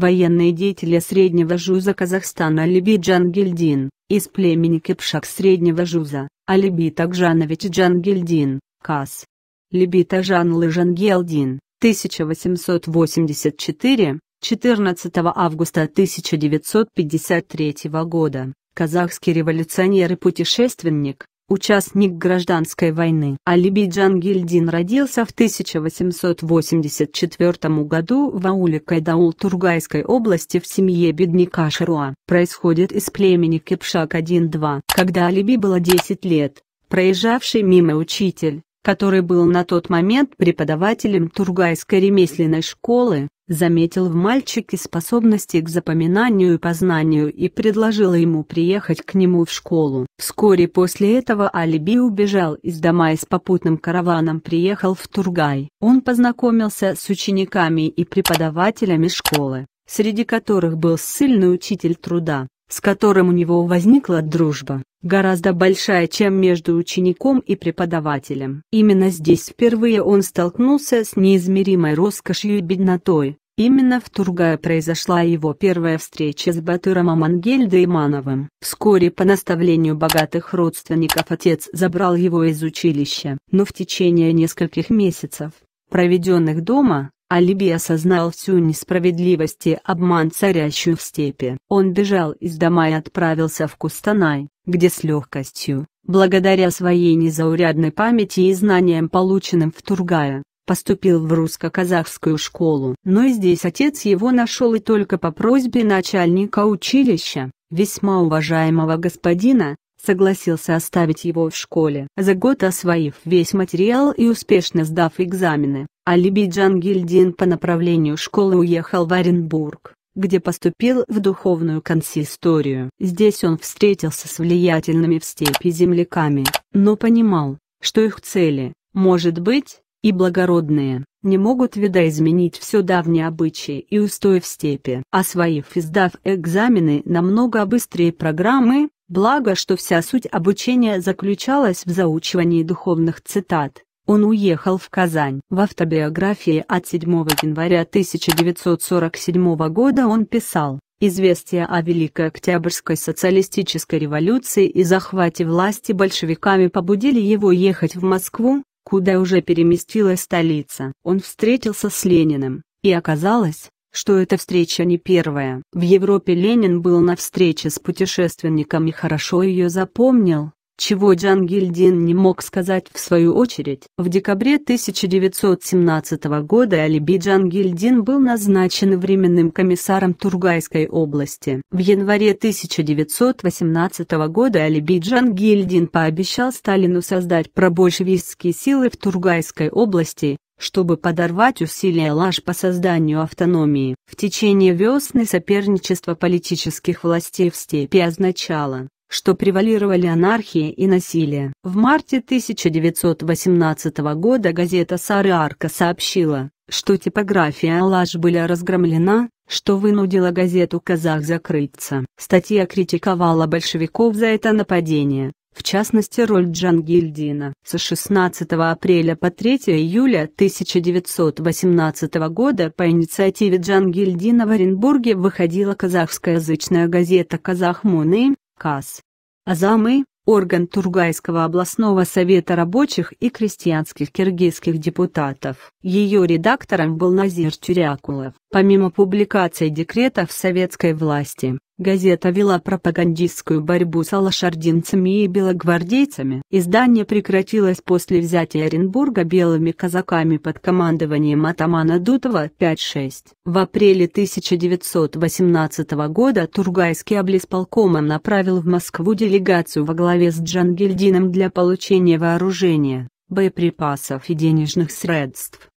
военные деятели Среднего Жуза Казахстана Алиби Джангельдин, из племени Кипшак Среднего Жуза, Алиби Такжанович Джангельдин, Кас. Либи Тажанлы Джангелдин, 1884, 14 августа 1953 года, казахский революционер и путешественник, участник гражданской войны. Алиби Джангильдин родился в 1884 году в ауле Кайдаул Тургайской области в семье бедняка Шаруа. Происходит из племени Кипшак 1-2. Когда Алиби было 10 лет, проезжавший мимо учитель, который был на тот момент преподавателем Тургайской ремесленной школы, заметил в мальчике способности к запоминанию и познанию и предложила ему приехать к нему в школу. Вскоре после этого Алиби убежал из дома и с попутным караваном приехал в Тургай. Он познакомился с учениками и преподавателями школы, среди которых был сильный учитель труда, с которым у него возникла дружба, гораздо большая, чем между учеником и преподавателем. Именно здесь впервые он столкнулся с неизмеримой роскошью и беднотой, Именно в Тургае произошла его первая встреча с Батыром Амангельдеймановым. Вскоре по наставлению богатых родственников отец забрал его из училища. Но в течение нескольких месяцев, проведенных дома, Алиби осознал всю несправедливость и обман царящую в степи. Он бежал из дома и отправился в Кустанай, где с легкостью, благодаря своей незаурядной памяти и знаниям полученным в Тургае, поступил в русско-казахскую школу. Но здесь отец его нашел и только по просьбе начальника училища, весьма уважаемого господина, согласился оставить его в школе. За год освоив весь материал и успешно сдав экзамены, Алиби Джангильдин по направлению школы уехал в Оренбург где поступил в духовную консисторию. Здесь он встретился с влиятельными в степи земляками, но понимал, что их цели, может быть, и благородные, не могут видоизменить все давние обычаи и устои в степи. Освоив и сдав экзамены намного быстрее программы, благо что вся суть обучения заключалась в заучивании духовных цитат, он уехал в Казань. В автобиографии от 7 января 1947 года он писал «Известие о Великой Октябрьской социалистической революции и захвате власти большевиками побудили его ехать в Москву, куда уже переместилась столица. Он встретился с Лениным, и оказалось, что эта встреча не первая. В Европе Ленин был на встрече с путешественником и хорошо ее запомнил чего Джан Гильдин не мог сказать в свою очередь. В декабре 1917 года Алиби Джан Гильдин был назначен временным комиссаром Тургайской области. В январе 1918 года Алиби Джан Гильдин пообещал Сталину создать пробольшевистские силы в Тургайской области, чтобы подорвать усилия лаж по созданию автономии. В течение весны соперничество политических властей в степи означало, что превалировали анархия и насилие. В марте 1918 года газета «Сарарка» сообщила, что типография «Алаш» были разгромлена, что вынудило газету «Казах» закрыться. Статья критиковала большевиков за это нападение, в частности роль Джангильдина. С 16 апреля по 3 июля 1918 года по инициативе Джангильдина в Оренбурге выходила казахскоязычная газета «Казах Муны», КАС, а орган Тургайского областного совета рабочих и крестьянских киргизских депутатов. Ее редактором был Назир Тюрякулов. Помимо публикаций декретов советской власти, Газета вела пропагандистскую борьбу с алашардинцами и белогвардейцами. Издание прекратилось после взятия Оренбурга белыми казаками под командованием атамана Дутова 5-6. В апреле 1918 года Тургайский облисполкомом направил в Москву делегацию во главе с Джангельдином для получения вооружения, боеприпасов и денежных средств.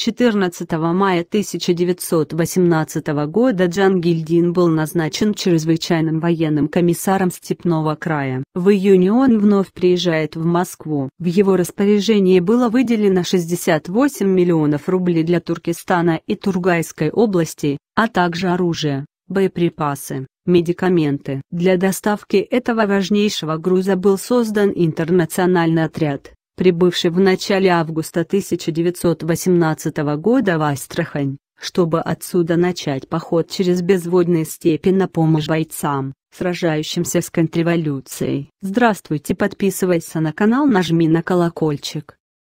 14 мая 1918 года Джангильдин был назначен чрезвычайным военным комиссаром Степного края. В июне он вновь приезжает в Москву. В его распоряжении было выделено 68 миллионов рублей для Туркестана и Тургайской области, а также оружие, боеприпасы, медикаменты. Для доставки этого важнейшего груза был создан интернациональный отряд прибывший в начале августа 1918 года в Астрахань, чтобы отсюда начать поход через безводные степи на помощь бойцам, сражающимся с контрреволюцией. Здравствуйте, подписывайся на канал, нажми на колокольчик.